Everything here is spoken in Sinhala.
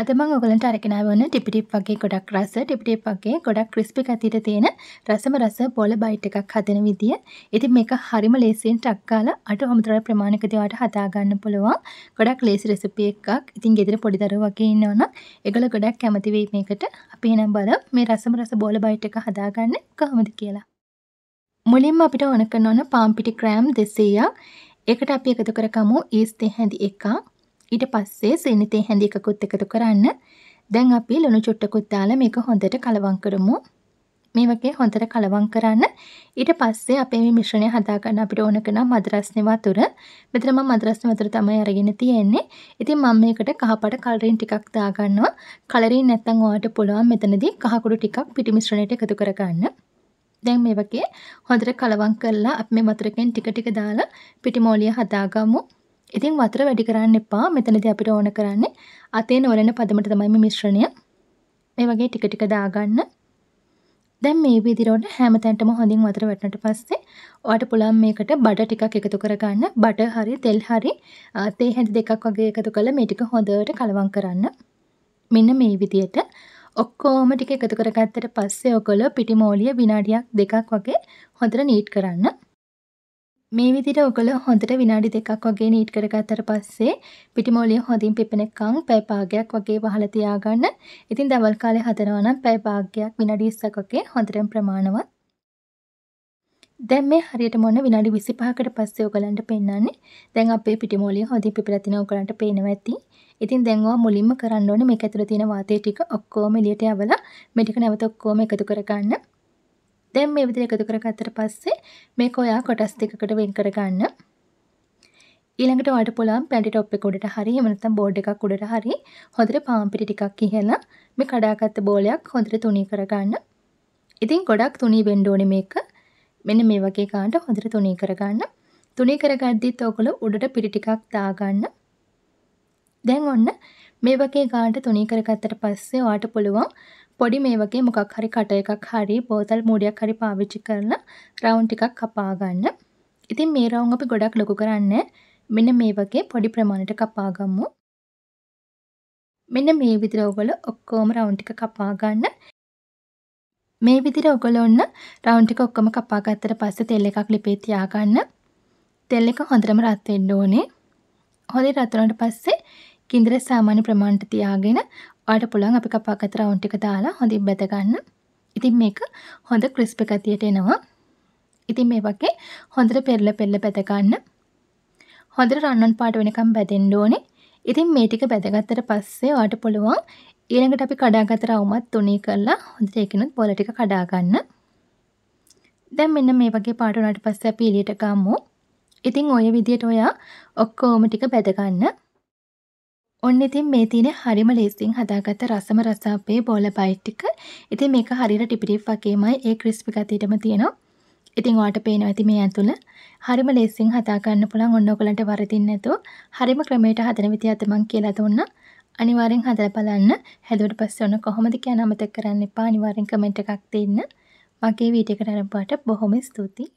අද මම ඔයගලන්ට අරගෙන ආවන ටිපිටිප් වගේ ගොඩක් රස ටිපිටිප් වගේ ගොඩක් ක්‍රිස්පි ගතියට තියෙන රසම රස බෝල බයිට් එකක් හදන විදිය. ඉතින් මේක හරිම ලේසියෙන් ටක් ගාලා අඩු හමුදරල් ප්‍රමාණයකදී ඔයාලට හදා ගන්න පුළුවන්. ගොඩක් ලේසි රෙසිපි එකක්. ඉතින් ගෙදර පොඩි දරුවෝ වගේ ඉන්නවනම් ඒගොල්ලෝ ගොඩක් කැමති වෙයි මේකට. අපි එහෙනම් බලමු මේ රසම රස බෝල බයිට් එක හදාගන්න කොහොමද කියලා. මුලින්ම අපිට ඕන කරන පාම්පිටි ක්‍රෑම් 200ක්. ඒකට අපි එකතු කරගමු ඊස්ට් හැඳි එකක්. ඊට පස්සේ සීනිතේ හැඳි එකකුත් එකතු කරන්න. දැන් අපි ලුණු චුට්ටකුත් දාලා මේක හොඳට කලවම් කරමු. මේ වගේ හොඳට කලවම් කරන්න. ඊට පස්සේ අපේ මේ මිශ්‍රණය හදා ගන්න අපිට ඕනක නම් මදරස්නේ වතුර. මෙතන මම මදරස්නේ වතුර තමයි අරගෙන තියෙන්නේ. ඉතින් මම මේකට කහපාට කලරින් ටිකක් දාගන්නවා. කලරින් නැත්තම් ඔයාලට පුළුවන් මෙතනදී කහකුඩු ටිකක් පිටි මිශ්‍රණයට එකතු කරගන්න. දැන් මේ වගේ හොඳට කලවම් කරලා අපි මේ වතුරකින් ටික ටික දාලා පිටිමෝලිය හදාගමු. ඉතින් වතුර වැඩි කරන්න එපා. මෙතනදී අපිට ඕන කරන්නේ අතේ නොලන පදමට තමයි මේ මිශ්‍රණය මේ වගේ ටික ටික දාගන්න. දැන් මේ විදිහට හැම තැනටම හොඳින් වතුර වැටුණට පස්සේ ඔයාට පුළුවන් මේකට බඩ ටිකක් එකතු කරගන්න. බඩ හරි තෙල් හරි තේ හැඳි දෙකක් වගේ එකතු කරලා මේ ටික හොඳට කලවම් කරන්න. මෙන්න මේ විදිහට ඔක්කොම ටික එකතු කරගත්තට පස්සේ ඔයගොල්ලෝ පිටිමෝලිය විනාඩියක් දෙකක් වගේ හොඳට නීට් කරන්න. මේ විදිහට ඔයගොල්ලෝ හොඳට විනාඩි දෙකක් වගේ නීට් කරගත්තට පස්සේ පිටිමෝලිය හොඳින් පිපෙනකන් පැය භාගයක් වගේ වහලා තියාගන්න. ඉතින් දවල් කාලේ හදනවා නම් පැය භාගයක් විනාඩි 20ක් වගේ හොඳටම ප්‍රමාණවත්. දැන් මේ හරියට මොන විනාඩි 25කට පස්සේ ඔයගලන්ට පෙන්වන්නේ. දැන් අපේ පිටිමෝලිය හොඳින් පිපිලා තිනවා ඔයගලන්ට පේනවා ඇති. ඉතින් දැන් ඔයා මුලින්ම කරන්න ඕනේ මේක ඇතුලේ තියෙන වාතය ටික ඔක්කොම එළියට යවලා මේ ටික නැවත ඔක්කොම එකතු කරගන්න. දැන් මේ විදිහට එකතු කරගත්තට පස්සේ මේක ඔයා කොටස් දෙකකට වෙන් කරගන්න. ඊළඟට ඔයාට පුළුවන් පැටි টොප් එක උඩට හරි එහෙම නැත්නම් බෝඩ් එකක් උඩට හරි හොඳට පාන් පිටි ටිකක් ඉහලා මේ කඩාගත්ත බෝලයක් හොඳට තුනී කරගන්න. ඉතින් ගොඩක් තුනී වෙන්න ඕනේ මේක. මෙන්න මේ වගේ ගන්නට හොඳට තුනී කරගන්න. තුනී කරගද්දිත් ඔයගොල්ලෝ උඩට පිටි ටිකක් දාගන්න. දැන් ඔන්න මේ වගේ ගන්නට තුනී කරගත්තට පස්සේ ඔයාට පුළුවන් පොඩි මේ වගේ මොකක් හරි කට එකක් හරි බෝතල් මූඩියක් හරි පාවිච්චි කරලා රවුන්ඩ් ටිකක් කපා ගන්න. ඉතින් මේ රවුම් අපි ගොඩක් ලොකු කරන්නේ මෙන්න මේ වගේ පොඩි ප්‍රමාණයට කපා ගමු. මෙන්න මේ විදිහට ඔයගොල්ලෝ ඔක්කොම රවුන්ඩ් ටික කපා ගන්න. මේ විදිහට ඔයගොල්ලෝ ඔන්න රවුන්ඩ් ටික ඔක්කොම කපා ගත්තට පස්සේ තෙල් එකක් ලිපේ තියාගන්න. තෙල් එක හොඳටම රත් වෙන්න ඕනේ. හොඳට රත් වුණාට පස්සේ කිඳිර සාමාන්‍ය ප්‍රමාණයට තියාගෙන ඔයාට පුළුවන් අපි කපාගත රවුන්් ටික දාලා හොඳින් බැද ගන්න. ඉතින් මේක හොඳ ක්‍රිස්පි ගතියට එනවා. ඉතින් මේ වගේ හොඳට පෙරල පෙරල බැද ගන්න. හොඳට රන්වන් පාට වෙනකම් බැදෙන්න ඕනේ. ඉතින් මේ ටික බැදගත්තට පස්සේ ඔයාට පුළුවන් ඊළඟට අපි කඩාගත රවුමත් තුනී කරලා හොඳට ඒකිනුත් බෝල ටික කඩා ගන්න. දැන් මෙන්න මේ වගේ පාට වුණාට පස්සේ අපි එළියට ගමු. ඉතින් ওই විදියට ඔයා ඔක්කොම ටික බැද ගන්න. ඔන්න ඉතින් මේ තියෙන හරිම ලේසියෙන් හදාගත්ත රසම රස අපේ බෝල බයිට් ටික. ඉතින් මේක හරියට ටිපිටිප් වගේමයි ඒ ක්‍රිස්පි ගතියටම තියෙනවා. ඉතින් ඔයාලට පේනවා ඉතින් මේ ඇතුළ හරිම ලේසියෙන් හදා ගන්න පුළුවන්. ඔන්න ඔයගලන්ට වරදින්නේ නැතුව හරිම ක්‍රමයට හදන විදිහත් මම කියලා දුන්නා. අනිවාර්යෙන් හදලා බලන්න. හැදුවට පස්සේ ඔන්න කොහොමද කියන අමතක කරන්න එපා. අනිවාර්යෙන් කමෙන්ට් එකක් දෙන්න. මගේ වීඩියෝ එකට අරඹුවාට බොහොම ස්තුතියි.